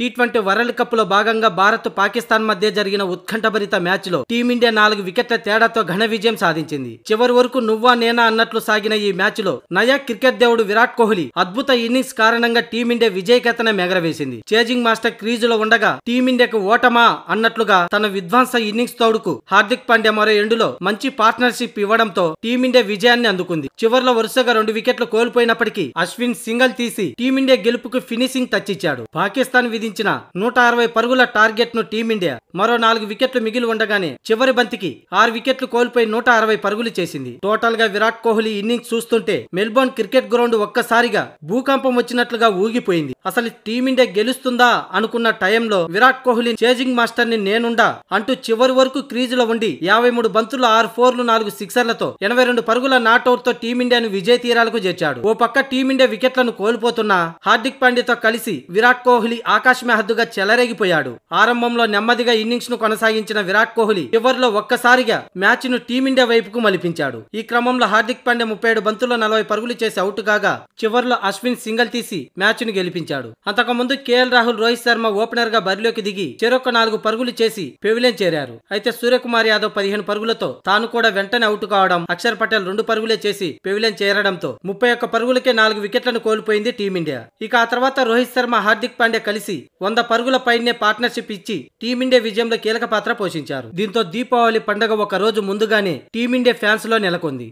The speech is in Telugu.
టీ ట్వంటీ వరల్డ్ కప్ లో భాగంగా భారత్ పాకిస్తాన్ మధ్య జరిగిన ఉత్కంఠభరిత మ్యాచ్ లో టీమిండియా నాలుగు వికెట్ల తేడాతో ఘన విజయం సాధించింది చివరి వరకు నువ్వా నేనా అన్నట్లు సాగిన ఈ మ్యాచ్ లో నయా క్రికెట్ దేవుడు విరాట్ కోహ్లీ అద్భుత ఇన్నింగ్స్ కారణంగా టీమిండియా విజయకేతన మెగరవేసింది చేజింగ్ మాస్టర్ క్రీజ్ లో ఉండగా టీమిండియాకు ఓటమా అన్నట్లుగా తన విధ్వంస ఇన్నింగ్స్ తోడుకు హార్దిక్ పాండ్యా మరో ఎండులో మంచి పార్ట్నర్షిప్ ఇవ్వడంతో టీమిండియా విజయాన్ని అందుకుంది చివరిలో వరుసగా రెండు వికెట్లు కోల్పోయినప్పటికీ అశ్విన్ సింగల్ తీసి టీమిండియా గెలుపుకు ఫినిషింగ్ టచ్ ఇచ్చాడు పాకిస్తాన్ విధించిన నూట అరవై పరుగుల ను టీమిండియా మరో నాలుగు వికెట్లు మిగిలి ఉండగానే చివరి బంతికి ఆరు వికెట్లు కోల్పోయి నూట అరవై పరుగులు చేసింది టోటల్ గా విరాట్ కోహ్లీ ఇన్నింగ్స్ చూస్తుంటే మెల్బోర్న్ క్రికెట్ గ్రౌండ్ ఒక్కసారిగా భూకంపం వచ్చినట్లుగా ఊగిపోయింది అసలు టీమిండియా గెలుస్తుందా అనుకున్న టైంలో విరాట్ కోహ్లీ చేజింగ్ మాస్టర్ ని నేనుండా అంటూ చివరి వరకు క్రీజులో ఉండి యాభై మూడు బంతులు ఆరు ఫోర్లు నాలుగు సిక్సర్లతో ఎనభై రెండు పరుగుల నాట్అవుట్ తో టీమిండియాను విజయ తీరాలకు చేర్చాడు ఓ పక్క టీమిండియా వికెట్లను కోల్పోతున్నా హార్దిక్ పాండ్యతో కలిసి విరాట్ కోహ్లీ ఆకాశ ఆకాష్ మెహద్దుగా చెలరేగిపోయాడు ఆరంభంలో నెమ్మదిగా ఇన్నింగ్స్ ను కొనసాగించిన విరాట్ కోహ్లీ చివరిలో ఒక్కసారిగా మ్యాచ్ ను టీమిండియా వైపుకు మలిపించాడు ఈ క్రమంలో హార్దిక్ పాండే ముప్పై ఏడు బంతుల్లో నలభై పరుగులు చేసి అవుట్ కాగా చివరిలో అశ్విన్ సింగిల్ తీసి మ్యాచ్ ను గెలిపించాడు అంతకుముందు కేఎల్ రాహుల్ రోహిత్ శర్మ ఓపెనర్ గా బరిలోకి దిగి చెరొక్క నాలుగు పరుగులు చేసి పెవిలియన్ చేరారు అయితే సూర్యకుమార్ యాదవ్ పదిహేను పరుగులతో తాను కూడా వెంటనే అవుట్ కావడం అక్షర్ పటేల్ రెండు పరుగులే చేసి పెవిలియన్ చేరడంతో ముప్పై ఒక్క పరుగులకే నాలుగు వికెట్లను కోల్పోయింది టీమిండియా ఇక ఆ తర్వాత రోహిత్ శర్మ హార్దిక్ పాండే కలిసి వంద పరుగుల పైనే పార్ట్నర్షిప్ ఇచ్చి టీమిండియా విజయంలో కీలక పాత్ర పోషించారు దీంతో దీపావళి పండుగ ఒక రోజు ముందుగానే టీమిండియా ఫ్యాన్స్ లో నెలకొంది